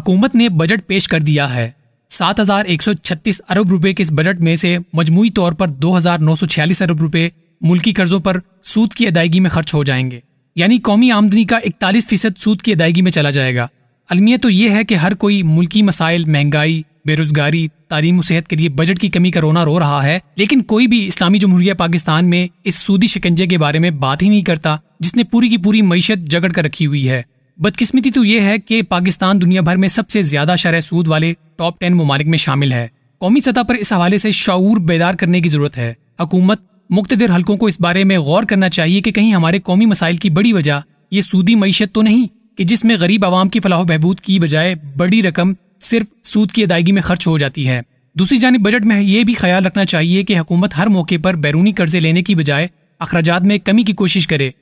हुकूमत ने बजट पेश कर दिया है 7,136 अरब रुपए के इस बजट में से मजमू तौर पर 2,946 अरब रुपए मुल्की कर्जों पर सूद की अदायगी में खर्च हो जाएंगे यानी कौमी आमदनी का इकतालीस फीसद सूद की अदायगी में चला जाएगा अलमिया तो ये है कि हर कोई मुल्की मसाइल महंगाई बेरोजगारी तालीम सेहत के लिए बजट की कमी का रोना रो रहा है लेकिन कोई भी इस्लामी जमहूरिया पाकिस्तान में इस सूदी शिकंजे के बारे में बात ही नहीं करता जिसने पूरी की पूरी मीशत जगड़ कर रखी हुई है बदकिस्मती तो ये है कि पाकिस्तान दुनिया भर में सबसे ज्यादा शरह सूद वाले टॉप टेन ममालिक में शामिल है कौमी सतह पर इस हवाले से शूर बेदार करने की जरूरत है हुकूमत मुख्तर हल्कों को इस बारे में गौर करना चाहिए कि कहीं हमारे कौमी मसाइल की बड़ी वजह ये सूदी मीशत तो नहीं कि जिसमें गरीब आवाम की फलाह बहबूद की बजाय बड़ी रकम सिर्फ सूद की अदायगी में खर्च हो जाती है दूसरी जानब बजट में यह भी ख्याल रखना चाहिए कि हुकूमत हर मौके पर बैरूनी कर्जे लेने की बजाय अखराज में कमी की कोशिश करे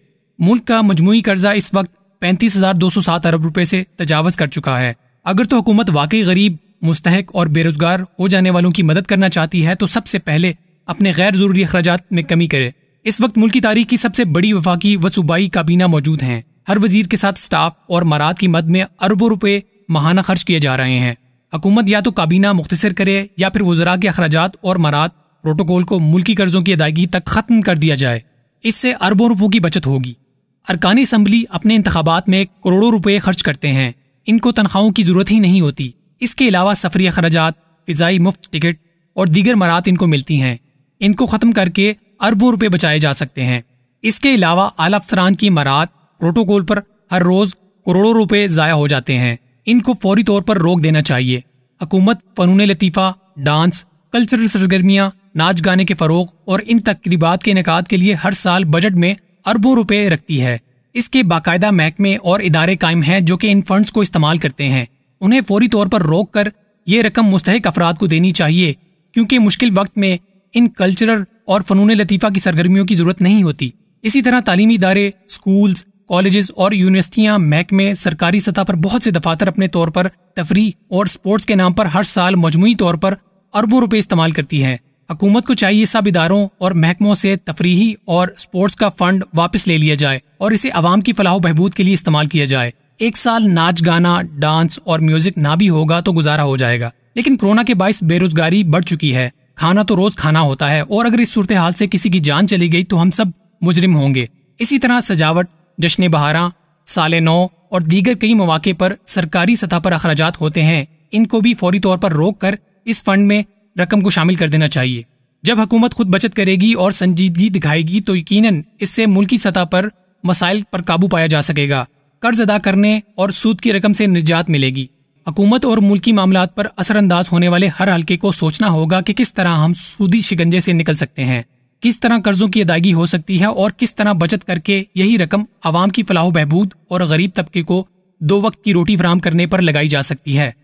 मुल्क का मजमू कर्जा इस वक्त पैंतीस हजार दो सौ सात अरब रुपए से तजावज कर चुका है अगर तो हुकूमत वाकई गरीब मुस्तक और बेरोजगार हो जाने वालों की मदद करना चाहती है तो सबसे पहले अपने गैर जरूरी अखराज में कमी करे इस वक्त मुल्क की तारीख की सबसे बड़ी वफाकी व सूबाई काबीना मौजूद हैं हर वजीर के साथ स्टाफ और मारात की मद में अरबों रुपए महाना खर्च किए जा रहे हैं हुकूमत या तो काबीना मुख्तर करे या फिर वजरा के अखराज और मारात प्रोटोकॉल को मुल्की कर्जों की अदायगी तक खत्म कर दिया जाए इससे अरबों रुपयों की बचत होगी अरकानी असम्बली अपने इंतबात में करोड़ों रुपये खर्च करते हैं इनको तनख्वाहों की ज़रूरत ही नहीं होती इसके अलावा सफरी अखराज फ़िज़ाई मुफ्त टिकट और दीगर मरात इनको मिलती हैं इनको ख़त्म करके अरबों रुपये बचाए जा सकते हैं इसके अलावा आला अफसरान की मरात प्रोटोकॉल पर हर रोज़ करोड़ों रुपये ज़ाया हो जाते हैं इनको फौरी तौर पर रोक देना चाहिए हकूमत फ़नून लतीफ़ा डांस कल्चरल सरगर्मियाँ नाच गाने के फ़रोग और इन तकरीबा के इनका के लिए हर साल बजट में अरबों रुपए रखती है इसके बाकायदा महकमे और इदारे कायम हैं जो कि इन फंड्स को इस्तेमाल करते हैं उन्हें फौरी तौर पर रोक कर ये रकम मुस्तक अफराद को देनी चाहिए क्योंकि मुश्किल वक्त में इन कल्चरल और फ़नून लतीफ़ा की सरगर्मियों की ज़रूरत नहीं होती इसी तरह तालीमी इदारे स्कूल्स कॉलेजेस और यूनिवर्सिटियां महकमे सरकारी सतह पर बहुत से दफातर अपने तौर पर तफरी और स्पोर्ट्स के नाम पर हर साल मजमू तौर पर अरबों रुपए इस्तेमाल करती हैं हुकूमत को चाहिए सब इदारों और महकमों से तफरीही और स्पोर्ट्स का फंड वापस ले लिया जाए और इसे आवाम की फलाह बहबूद के लिए इस्तेमाल किया जाए एक साल नाच गाना डांस और म्यूजिक ना भी होगा तो गुजारा हो जाएगा लेकिन कोरोना के बायस बेरोजगारी बढ़ चुकी है खाना तो रोज खाना होता है और अगर इस सूरत हाल से किसी की जान चली गई तो हम सब मुजरिम होंगे इसी तरह सजावट जश्न बहारा साल नौ और दीगर कई मौाक़े पर सरकारी सतह पर अखराज होते हैं इनको भी फौरी तौर पर रोक कर इस फंड में रकम को शामिल कर देना चाहिए जब हुकूमत खुद बचत करेगी और संजीदगी दिखाएगी तो यकीन इससे मुल्की सतह पर मसाइल पर काबू पाया जा सकेगा कर्ज अदा करने और सूद की रकम से निजात मिलेगी हुकूमत और मुल्की मामला पर असरअंदाज होने वाले हर हल्के को सोचना होगा कि किस तरह हम सूदी शिकंजे से निकल सकते हैं किस तरह कर्जों की अदायगी हो सकती है और किस तरह बचत करके यही रकम आवाम की फलाह बहबूद और गरीब तबके को दो वक्त की रोटी फराम करने पर लगाई जा सकती है